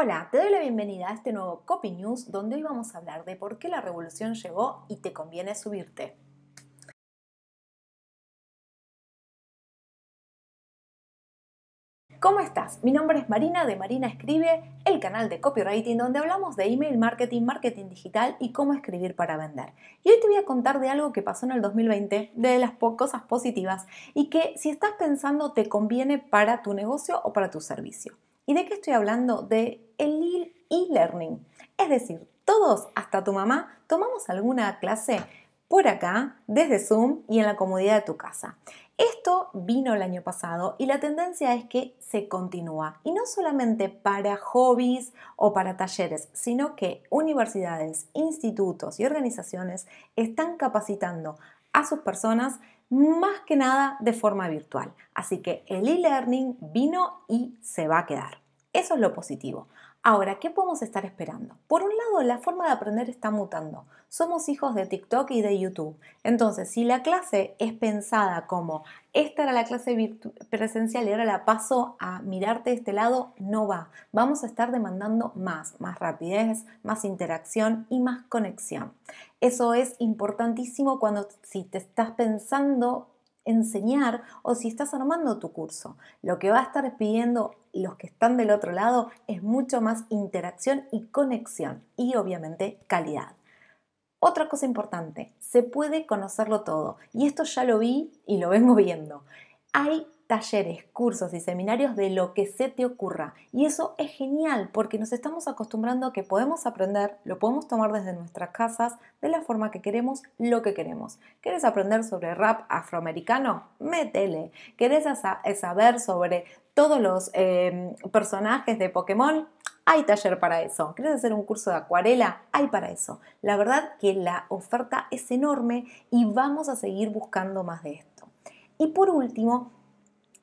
Hola, te doy la bienvenida a este nuevo Copy News donde hoy vamos a hablar de por qué la revolución llegó y te conviene subirte. ¿Cómo estás? Mi nombre es Marina de Marina Escribe, el canal de copywriting donde hablamos de email marketing, marketing digital y cómo escribir para vender. Y hoy te voy a contar de algo que pasó en el 2020, de las cosas positivas y que si estás pensando te conviene para tu negocio o para tu servicio. ¿Y de qué estoy hablando? De learning Es decir, todos, hasta tu mamá, tomamos alguna clase por acá, desde Zoom y en la comodidad de tu casa. Esto vino el año pasado y la tendencia es que se continúa, y no solamente para hobbies o para talleres, sino que universidades, institutos y organizaciones están capacitando a sus personas más que nada de forma virtual. Así que el e-learning vino y se va a quedar. Eso es lo positivo. Ahora, ¿qué podemos estar esperando? Por un lado, la forma de aprender está mutando. Somos hijos de TikTok y de YouTube. Entonces, si la clase es pensada como esta era la clase presencial y ahora la paso a mirarte de este lado, no va. Vamos a estar demandando más, más rapidez, más interacción y más conexión. Eso es importantísimo cuando si te estás pensando enseñar o si estás armando tu curso. Lo que va a estar pidiendo los que están del otro lado es mucho más interacción y conexión y obviamente calidad. Otra cosa importante, se puede conocerlo todo y esto ya lo vi y lo vengo viendo. Hay talleres, cursos y seminarios de lo que se te ocurra. Y eso es genial porque nos estamos acostumbrando a que podemos aprender, lo podemos tomar desde nuestras casas, de la forma que queremos, lo que queremos. ¿Quieres aprender sobre rap afroamericano? Métele. ¿Quieres saber sobre todos los em, personajes de Pokémon? Hay taller para eso. ¿Quieres hacer un curso de acuarela? Hay para eso. La verdad que la oferta es enorme y vamos a seguir buscando más de esto. Y por último,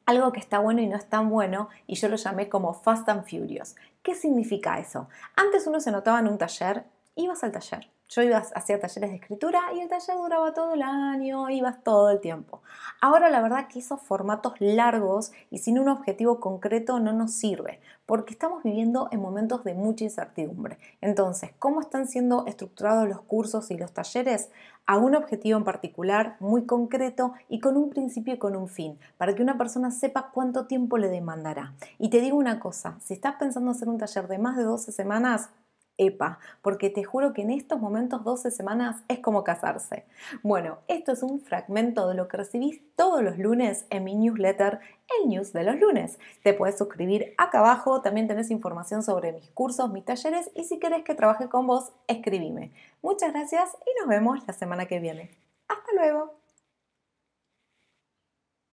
algo que está bueno y no es tan bueno, y yo lo llamé como Fast and Furious. ¿Qué significa eso? Antes uno se notaba en un taller, ibas al taller, yo iba hacía talleres de escritura y el taller duraba todo el año, ibas todo el tiempo. Ahora la verdad que esos formatos largos y sin un objetivo concreto no nos sirve, porque estamos viviendo en momentos de mucha incertidumbre. Entonces, ¿cómo están siendo estructurados los cursos y los talleres? A un objetivo en particular, muy concreto y con un principio y con un fin, para que una persona sepa cuánto tiempo le demandará. Y te digo una cosa, si estás pensando hacer un taller de más de 12 semanas, EPA, porque te juro que en estos momentos 12 semanas es como casarse. Bueno, esto es un fragmento de lo que recibís todos los lunes en mi newsletter, el news de los lunes. Te puedes suscribir acá abajo, también tenés información sobre mis cursos, mis talleres y si querés que trabaje con vos, escribime. Muchas gracias y nos vemos la semana que viene. Hasta luego.